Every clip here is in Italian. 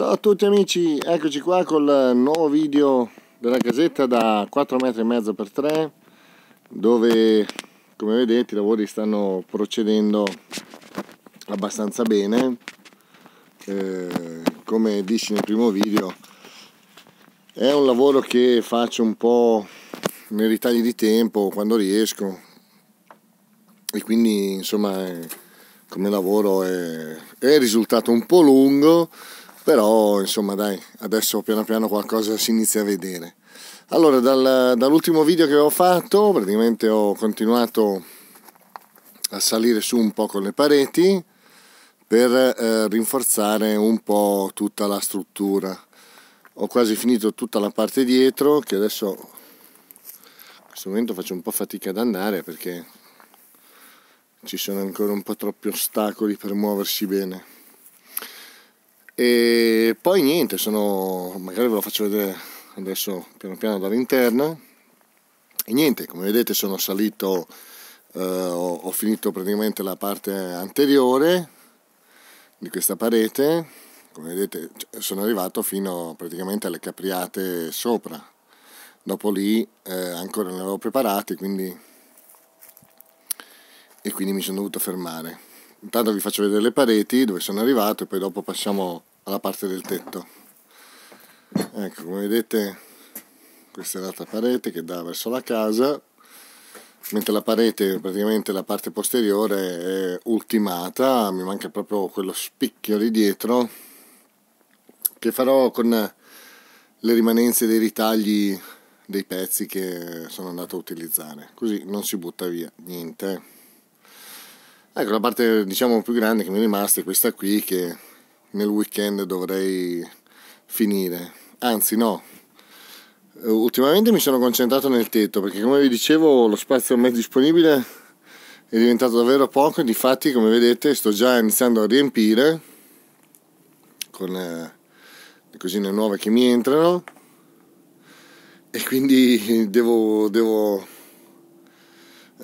Ciao a tutti amici, eccoci qua col nuovo video della casetta da 4,5 metri e 3 dove come vedete i lavori stanno procedendo abbastanza bene eh, come dissi nel primo video è un lavoro che faccio un po' nei ritagli di tempo quando riesco e quindi insomma eh, come lavoro è, è risultato un po' lungo però insomma dai, adesso piano piano qualcosa si inizia a vedere. Allora, dal, dall'ultimo video che ho fatto, praticamente ho continuato a salire su un po' con le pareti per eh, rinforzare un po' tutta la struttura. Ho quasi finito tutta la parte dietro che adesso in questo momento faccio un po' fatica ad andare perché ci sono ancora un po' troppi ostacoli per muoversi bene. E poi niente, sono, magari ve lo faccio vedere adesso piano piano dall'interno. E niente, come vedete sono salito, eh, ho, ho finito praticamente la parte anteriore di questa parete, come vedete cioè, sono arrivato fino praticamente alle capriate sopra. Dopo lì eh, ancora non ne avevo preparati, quindi e quindi mi sono dovuto fermare. Intanto vi faccio vedere le pareti dove sono arrivato e poi dopo passiamo alla parte del tetto ecco come vedete questa è l'altra parete che dà verso la casa mentre la parete praticamente la parte posteriore è ultimata mi manca proprio quello spicchio lì dietro che farò con le rimanenze dei ritagli dei pezzi che sono andato a utilizzare così non si butta via niente ecco la parte diciamo più grande che mi è rimasta è questa qui che nel weekend dovrei finire. Anzi, no. Ultimamente mi sono concentrato nel tetto perché, come vi dicevo, lo spazio a disponibile è diventato davvero poco. Difatti, come vedete, sto già iniziando a riempire con eh, le cosine nuove che mi entrano e quindi devo, devo,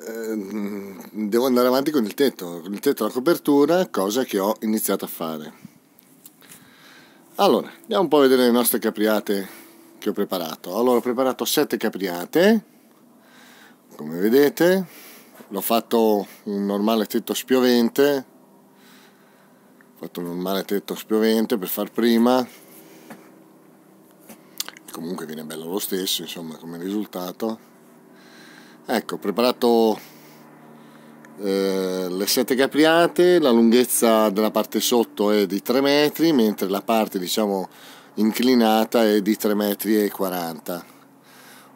eh, devo andare avanti con il tetto, con il tetto alla copertura, cosa che ho iniziato a fare. Allora, andiamo un po' a vedere le nostre capriate che ho preparato. Allora, ho preparato sette capriate, come vedete, l'ho fatto un normale tetto spiovente, ho fatto un normale tetto spiovente per far prima, comunque viene bello lo stesso, insomma, come risultato. Ecco, ho preparato eh, le sette capriate, la lunghezza della parte sotto è di 3 metri, mentre la parte diciamo inclinata è di 3,40 metri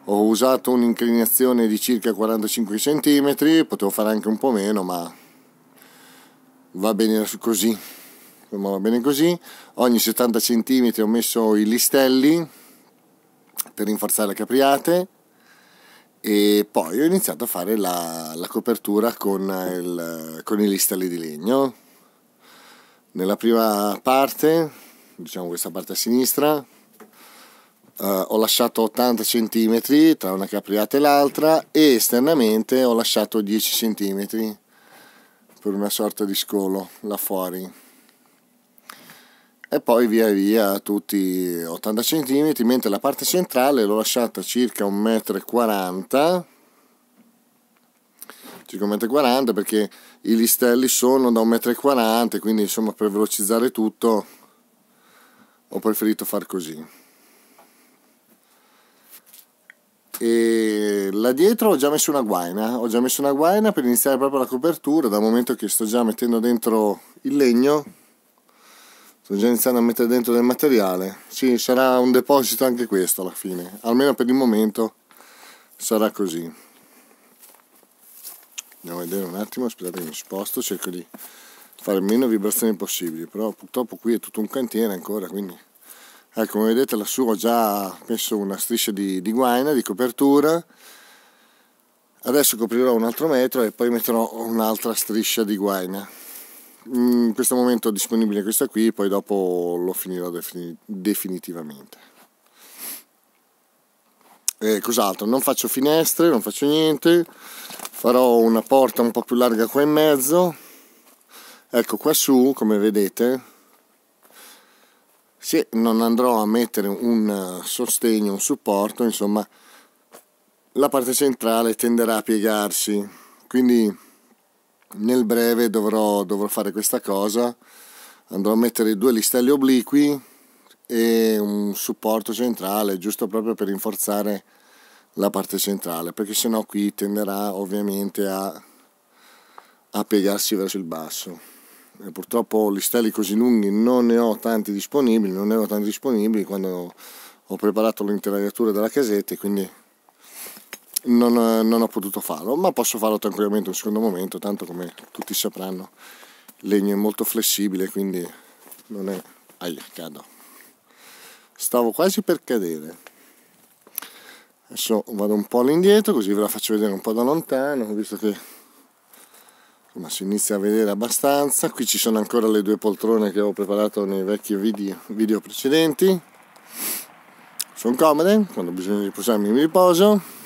Ho usato un'inclinazione di circa 45 cm, potevo fare anche un po' meno, ma va bene così. Ma va bene così. Ogni 70 cm ho messo i listelli per rinforzare le capriate e poi ho iniziato a fare la, la copertura con, il, con i listali di legno. Nella prima parte, diciamo questa parte a sinistra, eh, ho lasciato 80 cm tra una capriata e l'altra e esternamente ho lasciato 10 cm per una sorta di scolo là fuori e poi via via tutti 80 cm, mentre la parte centrale l'ho lasciata circa 1,40 m, circa 1,40 m perché i listelli sono da 1,40 m, quindi insomma per velocizzare tutto ho preferito far così. E là dietro ho già messo una guaina, ho già messo una guaina per iniziare proprio la copertura, dal momento che sto già mettendo dentro il legno sto già iniziando a mettere dentro del materiale sì sarà un deposito anche questo alla fine almeno per il momento sarà così andiamo a vedere un attimo aspettate che mi sposto cerco di fare meno vibrazioni possibili però purtroppo qui è tutto un cantiere ancora quindi ecco come vedete lassù ho già messo una striscia di, di guaina di copertura adesso coprirò un altro metro e poi metterò un'altra striscia di guaina Mm, in questo momento disponibile questa qui poi dopo lo finirò defini definitivamente eh, cos'altro non faccio finestre non faccio niente farò una porta un po più larga qua in mezzo ecco qua su come vedete se non andrò a mettere un sostegno un supporto insomma la parte centrale tenderà a piegarsi quindi nel breve dovrò, dovrò fare questa cosa andrò a mettere due listelli obliqui e un supporto centrale giusto proprio per rinforzare la parte centrale perché sennò qui tenderà ovviamente a, a piegarsi verso il basso e purtroppo listelli così lunghi non ne ho tanti disponibili non ne ho tanti disponibili quando ho preparato l'interraiatura della casetta e quindi non, eh, non ho potuto farlo, ma posso farlo tranquillamente un secondo momento, tanto come tutti sapranno il legno è molto flessibile, quindi non è... Aia, cado. Stavo quasi per cadere. Adesso vado un po' all'indietro così ve la faccio vedere un po' da lontano, visto che insomma, si inizia a vedere abbastanza. Qui ci sono ancora le due poltrone che avevo preparato nei vecchi video, video precedenti. Sono comode, quando ho bisogno di riposarmi mi riposo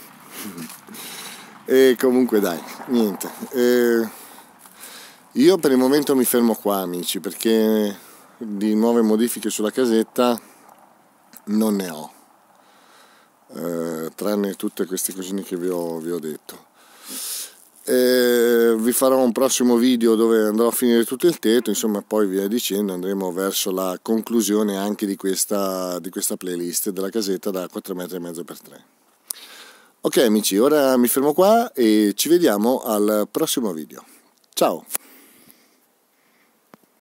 e comunque dai, niente. E io per il momento mi fermo qua amici perché di nuove modifiche sulla casetta non ne ho. Eh, tranne tutte queste cosine che vi ho, vi ho detto. E vi farò un prossimo video dove andrò a finire tutto il tetto, insomma poi via dicendo andremo verso la conclusione anche di questa, di questa playlist della casetta da 4,5 m x 3. Ok amici, ora mi fermo qua e ci vediamo al prossimo video. Ciao!